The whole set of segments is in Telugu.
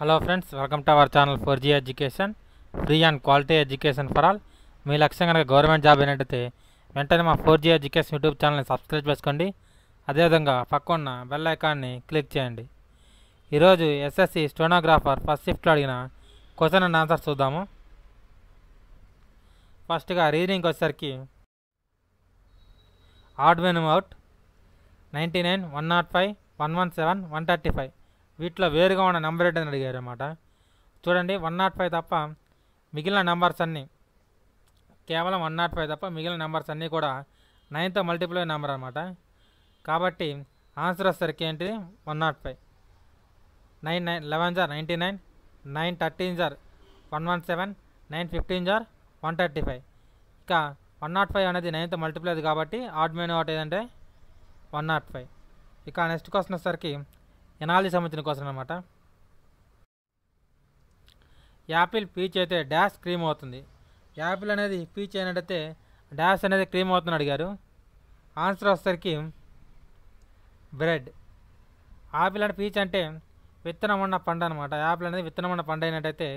Hello friends welcome to our channel four G education free and quality education for all మీ లక్ష్యం కనుక గవర్నమెంట్ జాబ్ అయినట్టయితే వెంటనే మా ఫోర్ జీ ఎడ్యుకేషన్ యూట్యూబ్ ఛానల్ని సబ్స్క్రైబ్ చేసుకోండి అదేవిధంగా పక్క ఉన్న బెల్ ఐకాన్ని క్లిక్ చేయండి ఈరోజు ఎస్ఎస్సి స్టోనోగ్రాఫర్ ఫస్ట్ షిఫ్ట్లో అడిగిన క్వశ్చన్ అండ్ ఆన్సర్ చూద్దాము ఫస్ట్గా రీజనింగ్ వచ్చేసరికి odd man out ninety nine one naught five one one seven one thirty five వీటిలో వేరుగా ఉన్న నెంబర్ ఏంటని అడిగారు అనమాట చూడండి వన్ నాట్ ఫైవ్ తప్ప మిగిలిన నెంబర్స్ అన్నీ కేవలం వన్ నాట్ ఫైవ్ తప్ప మిగిలిన నెంబర్స్ అన్నీ కూడా నైన్తో అయిన నెంబర్ అనమాట కాబట్టి ఆన్సర్ వచ్చేసరికి ఏంటి one naught five nine nine eleven జార్ నైంటీ నైన్ నైన్ థర్టీన్ జార్ one one seven nine fifteen జార్ వన్ థర్టీ ఫైవ్ ఇక వన్ నాట్ ఫైవ్ అనేది నైన్త్ మల్టిప్లై కాబట్టి ఆడ్ మెయిన్ ఒకటి ఏంటంటే వన్ నాట్ ఫైవ్ ఇక నెక్స్ట్ క్వశ్చన్ వచ్చేసరికి ఎనాలి సంబంధించిన కోసం అనమాట యాపిల్ పీచ్ అయితే డాష్ క్రీమ్ అవుతుంది యాపిల్ అనేది పీచ్ అయినట్టయితే డాష్ అనేది క్రీమ్ అవుతుంది అడిగారు ఆన్సర్ వస్తరికి బ్రెడ్ ఆపిల్ అనే పీచ్ అంటే విత్తనం ఉన్న పండు అనమాట యాపిల్ అనేది విత్తనం ఉన్న పండు అయినట్టయితే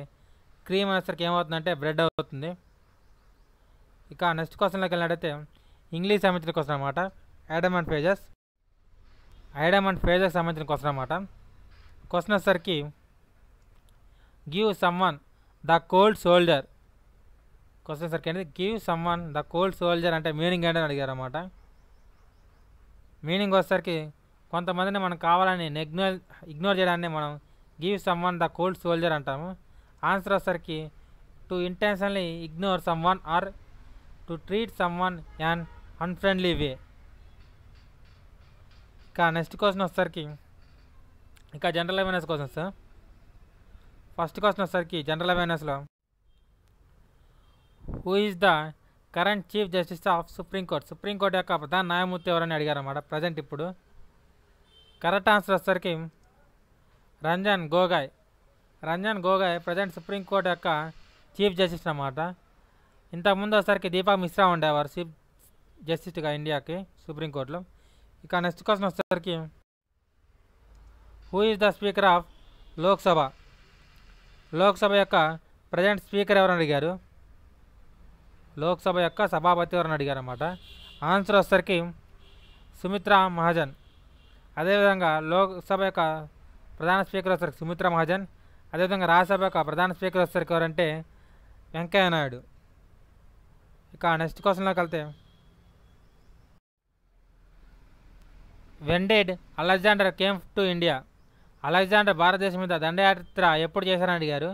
క్రీమ్ అనేసరికి ఏమవుతుందంటే బ్రెడ్ అవుతుంది ఇక నెక్స్ట్ క్వశ్చన్లోకి వెళ్ళినట్టయితే ఇంగ్లీష్ సంబంధించిన క్వశ్చన్ అనమాట idiom and phrases idiom and ఫేజర్కి సంబంధించిన క్వశ్చన్ అనమాట క్వశ్చన్ వచ్చేసరికి give one the cold shoulder question వచ్చేసరికి అంటే give someone the cold shoulder అంటే మీనింగ్ ఏంటని అడిగారు అనమాట మీనింగ్ వచ్చేసరికి కొంతమందిని మనం కావాలని ఇగ్నోర్ ఇగ్నోర్ చేయడాన్ని మనం give one the cold shoulder అంటాము ఆన్సర్ వచ్చేసరికి to intentionally ignore someone or to treat someone an unfriendly way ఇంకా నెక్స్ట్ క్వశ్చన్ వచ్చేసరికి ఇంకా general awareness questions first question వచ్చేసరికి జనరల్ అవేర్నెస్లో who is the current chief justice of supreme court supreme court యొక్క ప్రధాన న్యాయమూర్తి ఎవరని అడిగారన్నమాట ప్రజెంట్ ఇప్పుడు కరెక్ట్ ఆన్సర్ వచ్చేసరికి రంజన్ గోగాయ్ రంజన్ గోగాయ్ ప్రజెంట్ సుప్రీంకోర్టు యొక్క చీఫ్ జస్టిస్ అన్నమాట ఇంతకుముందు వచ్చేసరికి దీపక్ మిశ్రా ఉండేవారు చీఫ్ జస్టిస్గా ఇండియాకి సుప్రీంకోర్టులో ఇక నెక్స్ట్ క్వశ్చన్ వచ్చేసరికి who is the speaker of Lok Sabha Lok Sabha యొక్క ప్రజెంట్ స్పీకర్ ఎవరని అడిగారు లోక్సభ యొక్క సభాపతి ఎవరని అడిగారు అన్నమాట ఆన్సర్ వచ్చేసరికి సుమిత్రా మహాజన్ అదేవిధంగా లోక్సభ యొక్క ప్రధాన స్పీకర్ వచ్చేసరికి సుమిత్రా మహాజన్ అదేవిధంగా రాజ్యసభ యొక్క ప్రధాన స్పీకర్ వచ్చేసరికి ఎవరంటే వెంకయ్య నాయుడు ఇక నెక్స్ట్ క్వశ్చన్లోకి వెళ్తే when did Alexander came to India Alexander భారతదేశం మీద దండయాత్ర ఎప్పుడు చేశారని అడిగారు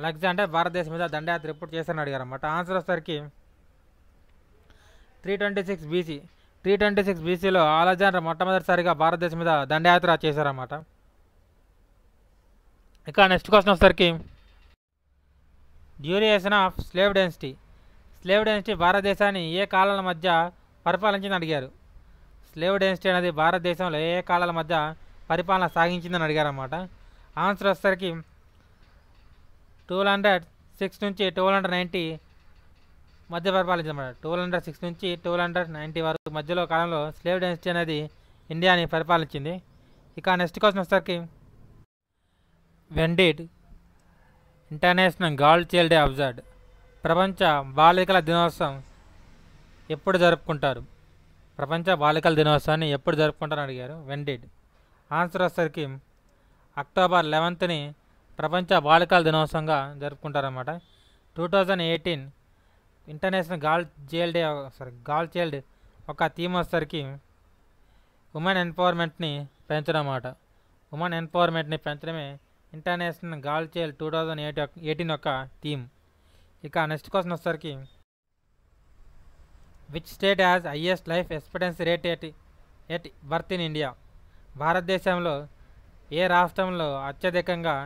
అలెగ్జాండర్ భారతదేశం మీద దండయాత్ర ఎప్పుడు చేశారని అడిగారు అన్నమాట ఆన్సర్ వచ్చేసరికి three twenty six B C three twenty six బీసీలో అలెగ్జాండర్ మొట్టమొదటిసారిగా భారతదేశం మీద దండయాత్ర చేశారన్నమాట ఇక నెక్స్ట్ క్వశ్చన్ వచ్చేసరికి duration of slave dynasty slave dynasty భారతదేశాన్ని ఏ కాలాల మధ్య పరిపాలించింది అడిగారు స్లేవ్ డెన్సిటీ అనేది భారతదేశంలో ఏ కాలాల మధ్య పరిపాలన సాగించిందని అడిగారన్నమాట ఆన్సర్ వచ్చేసరికి టూ హండ్రెడ్ సిక్స్ నుంచి టూ హండ్రెడ్ నైంటీ మధ్య పరిపాలించమాట ట్వెల్వ్ హండ్రెడ్ సిక్స్ నుంచి టూ హండ్రెడ్ నైంటీ వరకు మధ్యలో కాలంలో స్లేవ్ డెన్సిటీ అనేది ఇండియాని పరిపాలించింది ఇక నెక్స్ట్ క్వశ్చన్ వచ్చేసరికి when did international girl child day observed ప్రపంచ బాలికల దినోత్సవం ఎప్పుడు జరుపుకుంటారు ప్రపంచ బాలికల దినోత్సవాన్ని ఎప్పుడు జరుపుకుంటారని అడిగారు వెన్ ఆన్సర్ వచ్చేసరికి అక్టోబర్ లెవెన్త్ని ప్రపంచ బాలికల దినోత్సవంగా జరుపుకుంటారన్నమాట two thousand eighteen international girl child day sorry girl child ఒక థీమ్ వచ్చేసరికి ఉమెన్ ఎంపవర్మెంట్ని పెంచడం అన్నమాట ఉమెన్ ఎంపవర్మెంట్ని పెంచడమే international girl child two thousand eight eighteen యొక్క థీమ్ ఇక నెక్స్ట్ క్వశ్చన్ వచ్చేసరికి which state has highest life expectancy rate at at birth in India భారతదేశంలో ఏ రాష్ట్రంలో అత్యధికంగా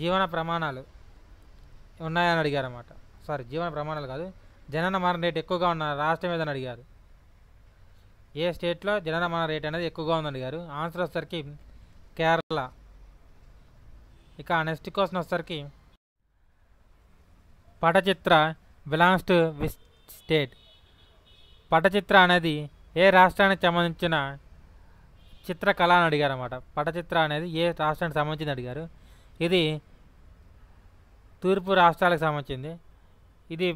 జీవన ప్రమాణాలు ఉన్నాయని అడిగారు అన్నమాట సారీ జీవన ప్రమాణాలు కాదు జనన మరణ రేటు ఎక్కువగా ఉన్న రాష్ట్రం ఏదని అడిగారు ఏ స్టేట్లో జనన మరణ రేట్ అనేది ఎక్కువగా ఉందని అడిగారు ఆన్సర్ వచ్చేసరికి కేరళ ఇక నెక్స్ట్ క్వశ్చన్ వచ్చేసరికి Pattachitra belongs to which state Pattachitra అనేది ఏ రాష్ట్రానికి సంబంధించిన చిత్రకళ అని అడిగారు అనమాట పటచిత్ర అనేది ఏ రాష్ట్రానికి సంబంధించింది అడిగారు ఇది తూర్పు రాష్ట్రాలకు సంబంధించింది ఇది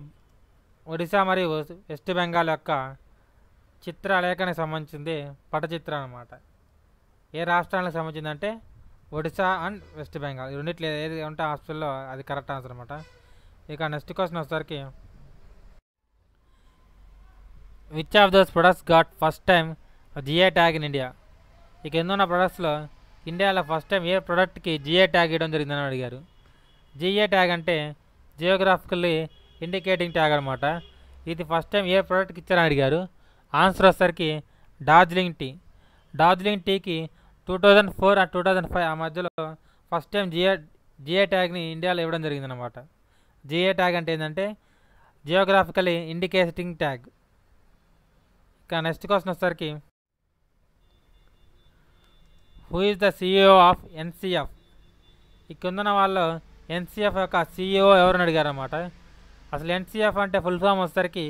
ఒడిశా మరియు వెస్ట్ బెంగాల్ యొక్క చిత్రలేఖనకు సంబంధించింది పటచిత్ర అనమాట ఏ రాష్ట్రానికి సంబంధించింది అంటే ఒడిశా అండ్ వెస్ట్ బెంగాల్ రెండిట్లో ఏది ఉంటే హాస్పిటల్లో అది కరెక్ట్ ఆన్సర్ అనమాట ఇక నెక్స్ట్ క్వశ్చన్ వచ్చేసరికి which of those products got first time GI tag in India ఇక ఎందున్న ప్రొడక్ట్స్లో ఇండియాలో ఫస్ట్ టైం ఏ ప్రోడక్ట్కి జిఏ ట్యాగ్ ఇవ్వడం జరిగిందని అడిగారు జిఏ ట్యాగ్ అంటే జియోగ్రాఫికల్లీ ఇండికేటింగ్ ట్యాగ్ అనమాట ఇది ఫస్ట్ టైం ఏ ప్రోడక్ట్కి ఇచ్చారని అడిగారు ఆన్సర్ వచ్చేసరికి డార్జిలింగ్ టీ డార్జిలింగ్ టీకి two thousand four and two thousand five ఆ మధ్యలో ఫస్ట్ టైం జిఏ జిఏ ట్యాగ్ని ఇండియాలో ఇవ్వడం జరిగిందనమాట జిఏ ట్యాగ్ అంటే ఏంటంటే జియోగ్రాఫికలీ ఇండికేటింగ్ ట్యాగ్ ఇక నెక్స్ట్ క్వశ్చన్ వచ్చేసరికి who is the CEO of NCF ఇక్కడున్న వాళ్ళు ఎన్సిఎఫ్ యొక్క సిఇఓ e ఎవరిని అనమాట అసలు ఎన్సిఎఫ్ అంటే ఫుల్ ఫామ్ వచ్చేసరికి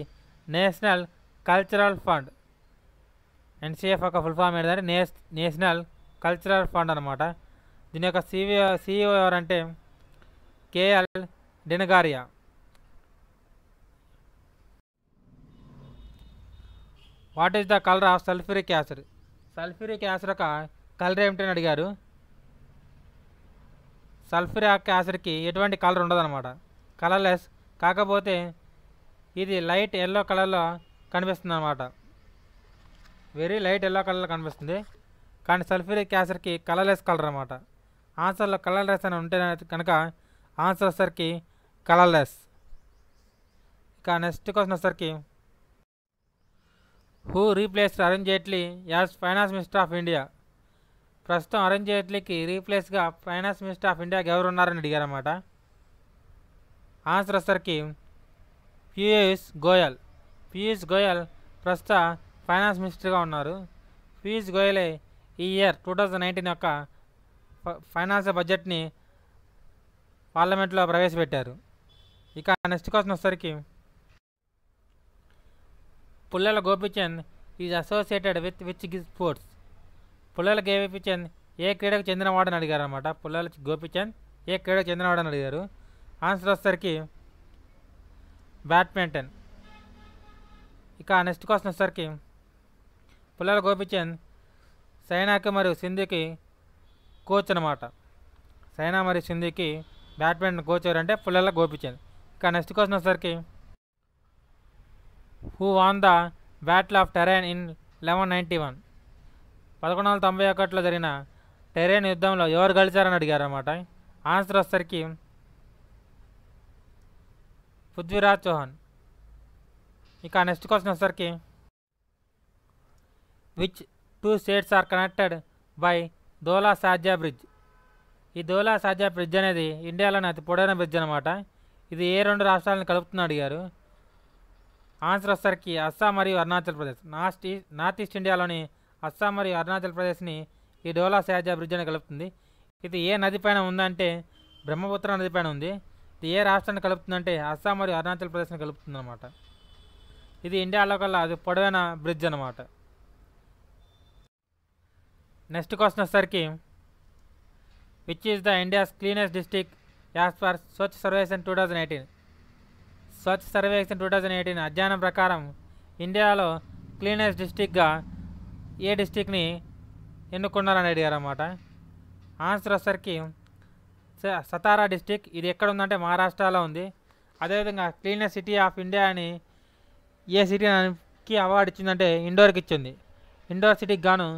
నేషనల్ కల్చరల్ ఫండ్ ఎన్సిఎఫ్ యొక్క ఫుల్ ఫామ్ ఏంటంటే నేష్ నేషనల్ కల్చరల్ ఫండ్ అనమాట దీని యొక్క సిఇఓ సిఇఓ e e ఎవరంటే కేఎల్ డినగారియా what is the colour of sulphuric acid sulphuric acid యొక్క కలర్ ఏమిటని అడిగారు సల్ఫ్యూరిక్ యాసిడ్కి ఎటువంటి కలర్ ఉండదన్నమాట కలర్లెస్ కాకపోతే ఇది లైట్ ఎల్లో కలర్లో కనిపిస్తుంది అనమాట వెరీ లైట్ ఎల్లో కలర్లో కనిపిస్తుంది కానీ సల్ఫ్యూరిక్ యాసిడ్కి కలర్లెస్ కలర్ అనమాట ఆన్సర్లో కలర్లెస్ అని ఉంటే కనుక ఆన్సర్ సరికి కలర్లెస్ ఇక నెక్స్ట్ క్వశ్చన్ వచ్చరికి who replaced Arun Jaitley as finance minister of India ప్రస్తుతం అరుణ్ జైట్లీకి రీప్లేస్గా ఫైనాన్స్ మినిస్టర్ ఆఫ్ ఇండియాకి ఎవరు ఉన్నారని అడిగారన్నమాట ఆన్సర్ వచ్చరికి పీయూష్ గోయల్ పీయూష్ గోయల్ ప్రస్తుత ఫైనాన్స్ మినిస్టర్గా ఉన్నారు పీయూష్ గోయలే ఈ ఇయర్ టూ థౌజండ్ నైన్టీన్ యొక్క ఫైనాన్స్ బడ్జెట్ని పార్లమెంట్లో ప్రవేశపెట్టారు ఇక నెక్స్ట్ క్వశ్చన్ వచ్చేసరికి Pullela Gopichand is associated with which sports Pullela Gopichand ఏ క్రీడకు చెందినవాడని అడిగారు అనమాట పుల్లల గోపిచంద్ ఏ క్రీడకు చెందినవాడని అడిగారు ఆన్సర్ వచ్చేసరికి బ్యాడ్మింటన్ ఇక నెక్స్ట్ క్వశ్చన్ వచ్చేసరికి పుల్లల గోపిచంద్ సైనాకి మరియు సింధుకి కోచ్ అనమాట సైనా మరియు సింధుకి బ్యాడ్మింటన్ కోచ్ ఎవరంటే పుల్లల గోపిచంద్ ఇక నెక్స్ట్ క్వశ్చన్ వచ్చేసరికి who won the Battle of Terrain in 1191. పదకొండు వందల తొంభై ఒకటిలో జరిగిన టెరెన్ యుద్ధంలో ఎవరు గెలిచారని అడిగారు అనమాట ఆన్సర్ వచ్చేసరికి పృథ్వీరాజ్ చౌహాన్ ఇక నెక్స్ట్ క్వశ్చన్ వచ్చేసరికి which two states are connected by Dhola Sadiya bridge ఈ దోలా సాజా బ్రిడ్జ్ అనేది ఇండియాలోని అతి పొడైన బ్రిడ్జ్ అనమాట ఇది ఏ రెండు రాష్ట్రాలను కలుపుతుందని అడిగారు ఆన్సర్ వచ్చేసరికి అస్సాం మరియు Arunachal Pradesh north north east ఇండియాలోని అస్సాం మరియు అరుణాచల్ ప్రదేశ్ని ఈ డోలా సయాజా బ్రిడ్జ్ అని కలుపుతుంది ఇది ఏ నదిపైన ఉందంటే బ్రహ్మపుత్ర నదిపైన ఉంది ఇది ఏ రాష్ట్రాన్ని కలుపుతుందంటే అస్సాం మరియు అరుణాచల్ ప్రదేశ్ని కలుపుతుంది అనమాట ఇది ఇండియాలో కల్లా అది పొడవైన బ్రిడ్జ్ అనమాట నెక్స్ట్ క్వశ్చన్ వచ్చేసరికి which is the India's cleanest district as per Swachh Survekshan two thousand eighteen Swachh Survekshan two thousand eighteen అధ్యయనం ప్రకారం ఇండియాలో క్లీనెస్ట్ డిస్టిక్గా ఏ డిస్టిక్ని ఎన్నుకున్నారని అడిగారు అనమాట ఆన్సర్ వచ్చరికి సతారా డిస్టిక్ ఇది ఎక్కడ ఉందంటే మహారాష్ట్రలో ఉంది అదేవిధంగా క్లీనెస్ట్ సిటీ ఆఫ్ ఇండియా అని ఏ సిటీకి అవార్డు ఇచ్చిందంటే ఇండోర్కి ఇచ్చింది ఇండోర్ సిటీకి గాను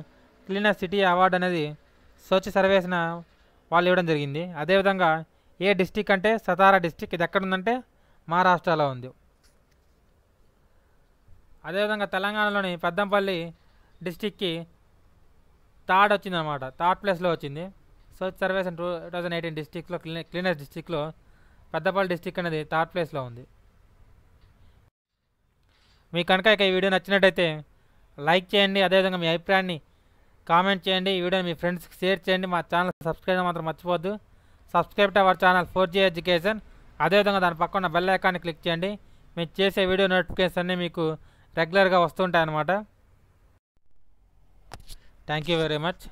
క్లీనెస్ట్ సిటీ అవార్డు అనేది స్వచ్ఛ సర్వేసిన వాళ్ళు ఇవ్వడం జరిగింది అదేవిధంగా ఏ డిస్టిక్ అంటే సతారా డిస్టిక్ ఇది ఎక్కడ ఉందంటే మహారాష్ట్రలో ఉంది అదేవిధంగా తెలంగాణలోని పెద్దంపల్లి డిస్టిక్కి థర్డ్ వచ్చిందనమాట థర్డ్ ప్లేస్లో వచ్చింది Swachh Survekshan two thousand eighteen డిస్టిక్లో క్లీన్ క్లీనెస్ డిస్టిక్లో పెద్దపల్లి డిస్టిక్ అనేది థర్డ్ ప్లేస్లో ఉంది మీ కనుక ఇక ఈ వీడియో నచ్చినట్టయితే లైక్ చేయండి అదేవిధంగా మీ అభిప్రాయాన్ని కామెంట్ చేయండి ఈ వీడియోని మీ ఫ్రెండ్స్కి షేర్ చేయండి మా ఛానల్ సబ్స్క్రైబ్ మాత్రం మర్చిపోవద్దు subscribe to our channel four G education అదేవిధంగా దాని పక్కన బెల్ ఐకాన్ని క్లిక్ చేయండి మేము చేసే వీడియో నోటిఫికేషన్ అన్నీ మీకు రెగ్యులర్గా వస్తుంటాయి అన్నమాట థ్యాంక్ యూ వెరీ మచ్